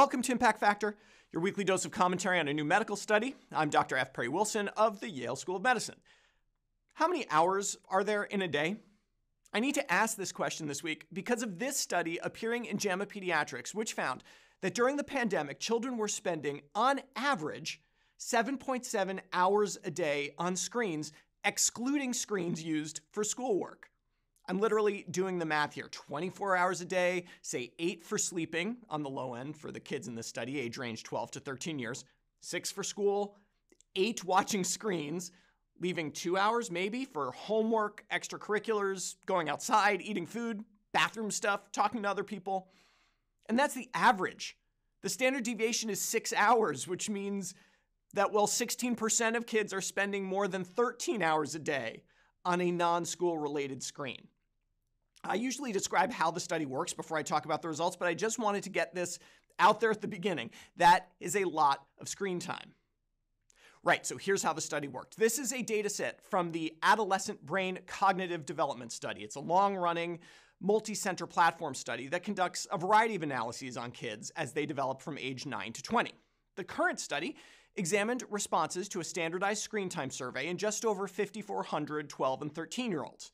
Welcome to Impact Factor, your weekly dose of commentary on a new medical study. I'm Dr. F. Perry Wilson of the Yale School of Medicine. How many hours are there in a day? I need to ask this question this week because of this study appearing in JAMA Pediatrics, which found that during the pandemic, children were spending, on average, 7.7 hours a day on screens, excluding screens used for schoolwork. I'm literally doing the math here 24 hours a day, say eight for sleeping on the low end for the kids in the study, age range 12 to 13 years, six for school, eight watching screens, leaving two hours maybe for homework, extracurriculars, going outside, eating food, bathroom stuff, talking to other people. And that's the average. The standard deviation is six hours, which means that while 16% of kids are spending more than 13 hours a day on a non school related screen. I usually describe how the study works before I talk about the results, but I just wanted to get this out there at the beginning. That is a lot of screen time. Right, so here's how the study worked. This is a data set from the Adolescent Brain Cognitive Development Study. It's a long running, multi center platform study that conducts a variety of analyses on kids as they develop from age 9 to 20. The current study examined responses to a standardized screen time survey in just over 5,400 12 and 13 year olds.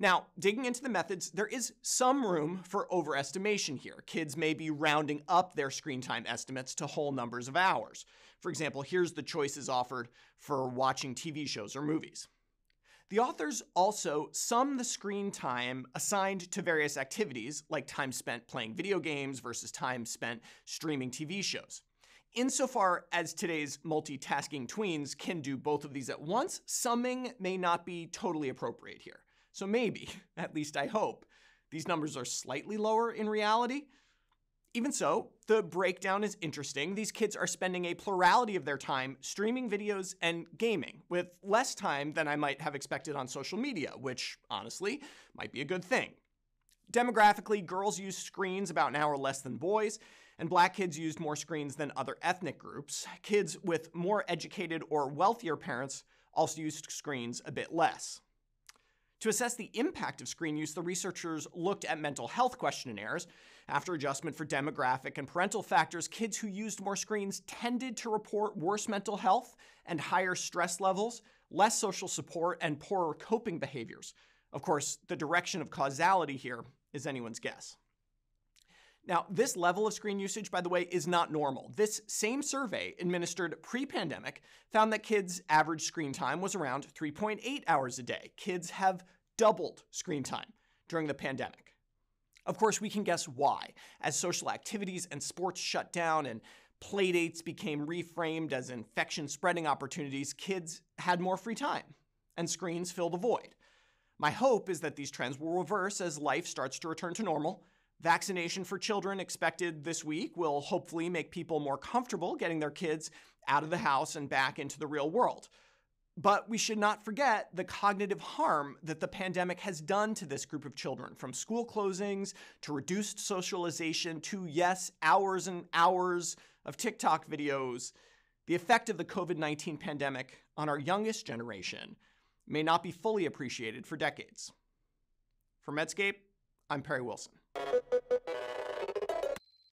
Now, digging into the methods, there is some room for overestimation here. Kids may be rounding up their screen time estimates to whole numbers of hours. For example, here's the choices offered for watching TV shows or movies. The authors also sum the screen time assigned to various activities, like time spent playing video games versus time spent streaming TV shows. Insofar as today's multitasking tweens can do both of these at once, summing may not be totally appropriate here. So maybe, at least I hope, these numbers are slightly lower in reality. Even so, the breakdown is interesting. These kids are spending a plurality of their time streaming videos and gaming, with less time than I might have expected on social media, which, honestly, might be a good thing. Demographically, girls use screens about an hour less than boys, and black kids used more screens than other ethnic groups. Kids with more educated or wealthier parents also used screens a bit less. To assess the impact of screen use, the researchers looked at mental health questionnaires. After adjustment for demographic and parental factors, kids who used more screens tended to report worse mental health and higher stress levels, less social support, and poorer coping behaviors. Of course, the direction of causality here is anyone's guess. Now, this level of screen usage, by the way, is not normal. This same survey, administered pre pandemic, found that kids' average screen time was around 3.8 hours a day. Kids have doubled screen time during the pandemic. Of course, we can guess why. As social activities and sports shut down and playdates became reframed as infection spreading opportunities, kids had more free time and screens filled the void. My hope is that these trends will reverse as life starts to return to normal Vaccination for children expected this week will hopefully make people more comfortable getting their kids out of the house and back into the real world. But we should not forget the cognitive harm that the pandemic has done to this group of children, from school closings to reduced socialization to, yes, hours and hours of TikTok videos. The effect of the COVID 19 pandemic on our youngest generation may not be fully appreciated for decades. For Medscape, I'm Perry Wilson.